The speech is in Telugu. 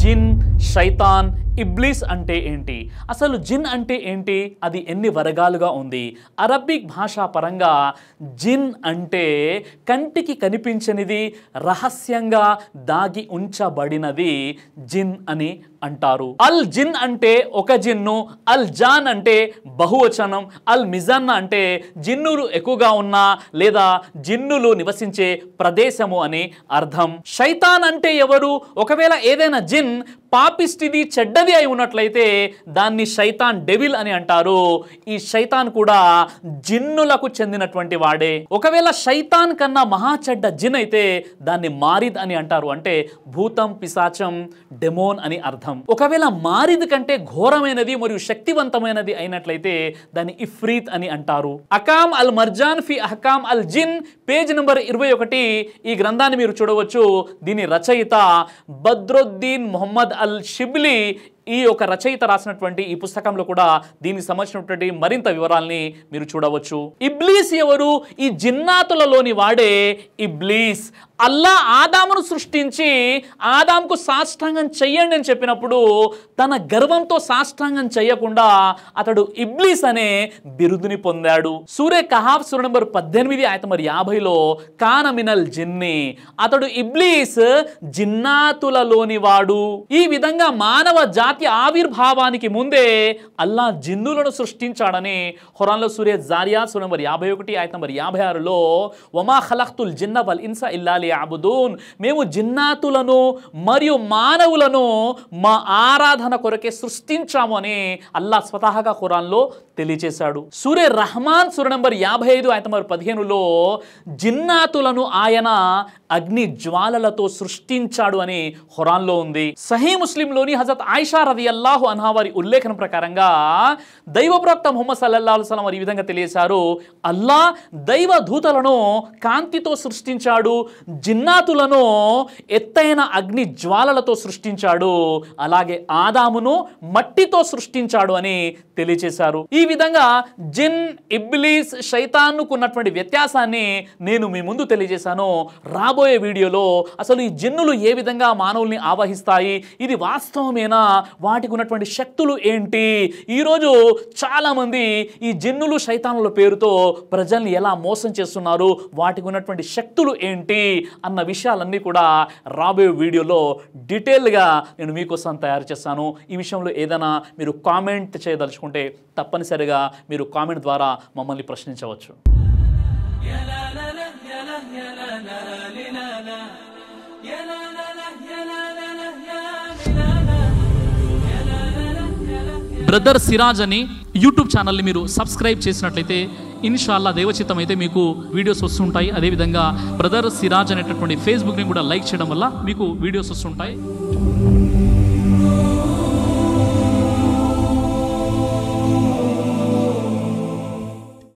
జిన్ షైతాన్ ఇబ్లీస్ అంటే ఏంటి అసలు జిన్ అంటే ఏంటి అది ఎన్ని వర్గాలుగా ఉంది అరబిక్ భాషా పరంగా జిన్ అంటే కంటికి కనిపించనిది రహస్యంగా దాగి ఉంచబడినది జిన్ అని అంటారు అల్ జిన్ అంటే ఒక జిన్ను అల్ జాన్ అంటే బహువచనం అల్ మిజాన్ అంటే జిన్నులు ఎక్కువగా ఉన్న లేదా జిన్నులు నివసించే ప్రదేశము అని అర్థం శైతాన్ అంటే ఎవరు ఒకవేళ ఏదైనా జిన్ పాపిస్టిది చెడ్డది అయి ఉన్నట్లయితే దాన్ని శైతాన్ డెవిల్ అని అంటారు ఈ శైతాన్ కూడా జిన్నులకు చెందినటువంటి వాడే ఒకవేళ శైతాన్ కన్నా మహా చెడ్డ జిన్ అయితే దాన్ని మారిద్ అని అంటారు అంటే భూతం పిశాచం డెమోన్ అని అర్థం ఒకవేళ మారిద్ కంటే ఘోరమైనది మరియు శక్తివంతమైనది అయినట్లయితే దాన్ని ఇఫ్రీత్ అని అంటారు అకామ్ అల్ మర్జాన్ ఫి అహకామ్ అల్ జిన్ పేజ్ నెంబర్ ఇరవై ఒకటి ఈ గ్రంథాన్ని మీరు చూడవచ్చు దీని రచయిత బద్రోద్దీన్ మొహమ్మద్ الشبلي ఈ యొక్క రచయిత రాసినటువంటి ఈ పుస్తకంలో కూడా దీనికి సంబంధించినటువంటి మరింత వివరాల్ని మీరు చూడవచ్చు ఇబ్లీస్ ఎవరు ఈ జిన్నాతులలోని వాడే ఇబ్లీస్ అల్లా ఆదామును సృష్టించి ఆదాంకు సాష్టాంగం చెయ్యండి అని చెప్పినప్పుడు తన గర్వంతో సాష్టాంగం చేయకుండా అతడు ఇబ్లీస్ అనే బిరుదుని పొందాడు సూర్య కహాఫ్ సూర్య నెంబర్ పద్దెనిమిది ఆయన మరి యాభైలో కానమినల్ జిన్ని అతడు ఇబ్లీస్ జిన్నాతులలోని వాడు ఈ విధంగా మానవ జా జాతి ఆవిర్భావానికి ముందే అల్లా జిన్నులను సృష్టించాడని హురాన్లో సూర్య జారియా సూర్య నంబర్ యాభై ఒకటి ఆయన నంబర్ యాభై ఆరులో ఒమా ఖలఖ్తుల్ జిన్న వల్ ఇన్సా ఇల్లాలి అబుదూన్ మేము జిన్నాతులను మరియు మానవులను మా ఆరాధన కొరకే సృష్టించాము అని అల్లా స్వతహాగా ఖురాన్లో తెలియచేశాడు సూర్య రహమాన్ సూర్య నంబర్ యాభై ఐదు ఆయన నంబర్ పదిహేనులో జిన్నాతులను ఆయన అగ్ని జ్వాలలతో సృష్టించాడు అని హురాన్లో ఉంది సహీ ముస్లింలోని హజత్ ఆయిషా రవి అల్లాహు అన్హావారి ఉల్లేఖనం ప్రకారంగా దైవ ప్రవక్త ముహమ్మద్ సల్లల్లా అల్సలం వారు ఈ విధంగా తెలియజేశారు అల్లా దైవ దూతలను కాంతితో సృష్టించాడు జిన్నాతులను ఎత్తైన అగ్ని జ్వాలలతో సృష్టించాడు అలాగే ఆదామును మట్టితో సృష్టించాడు అని తెలియచేశారు ఈ విధంగా జిన్ ఇబ్లీస్ షైతాన్కు ఉన్నటువంటి వ్యత్యాసాన్ని నేను మీ ముందు తెలియజేశాను రాబోయే వీడియోలో అసలు ఈ జిన్నులు ఏ విధంగా మానవుల్ని ఆవహిస్తాయి ఇది వాస్తవమేనా వాటికి ఉన్నటువంటి శక్తులు ఏంటి ఈరోజు చాలామంది ఈ జిన్నులు శైతానుల పేరుతో ప్రజల్ని ఎలా మోసం చేస్తున్నారు వాటికి ఉన్నటువంటి శక్తులు ఏంటి అన్న విషయాలన్నీ కూడా రాబోయే వీడియోలో డీటెయిల్గా నేను మీకోసం తయారు చేస్తాను ఈ విషయంలో ఏదైనా మీరు కామెంట్ చేయదలుచుకుంటే తప్పనిసరి తప్పనిసరిగా మీరు కామెంట్ ద్వారా మమ్మల్ని ప్రశ్నించవచ్చు బ్రదర్ సిరాజ్ అని యూట్యూబ్ ఛానల్ని మీరు సబ్స్క్రైబ్ చేసినట్లయితే ఇన్షాల్లా దేవచిత్తం అయితే మీకు వీడియోస్ వస్తుంటాయి అదేవిధంగా బ్రదర్ సిరాజ్ అనేటటువంటి ఫేస్బుక్ని కూడా లైక్ చేయడం వల్ల మీకు వీడియోస్ వస్తుంటాయి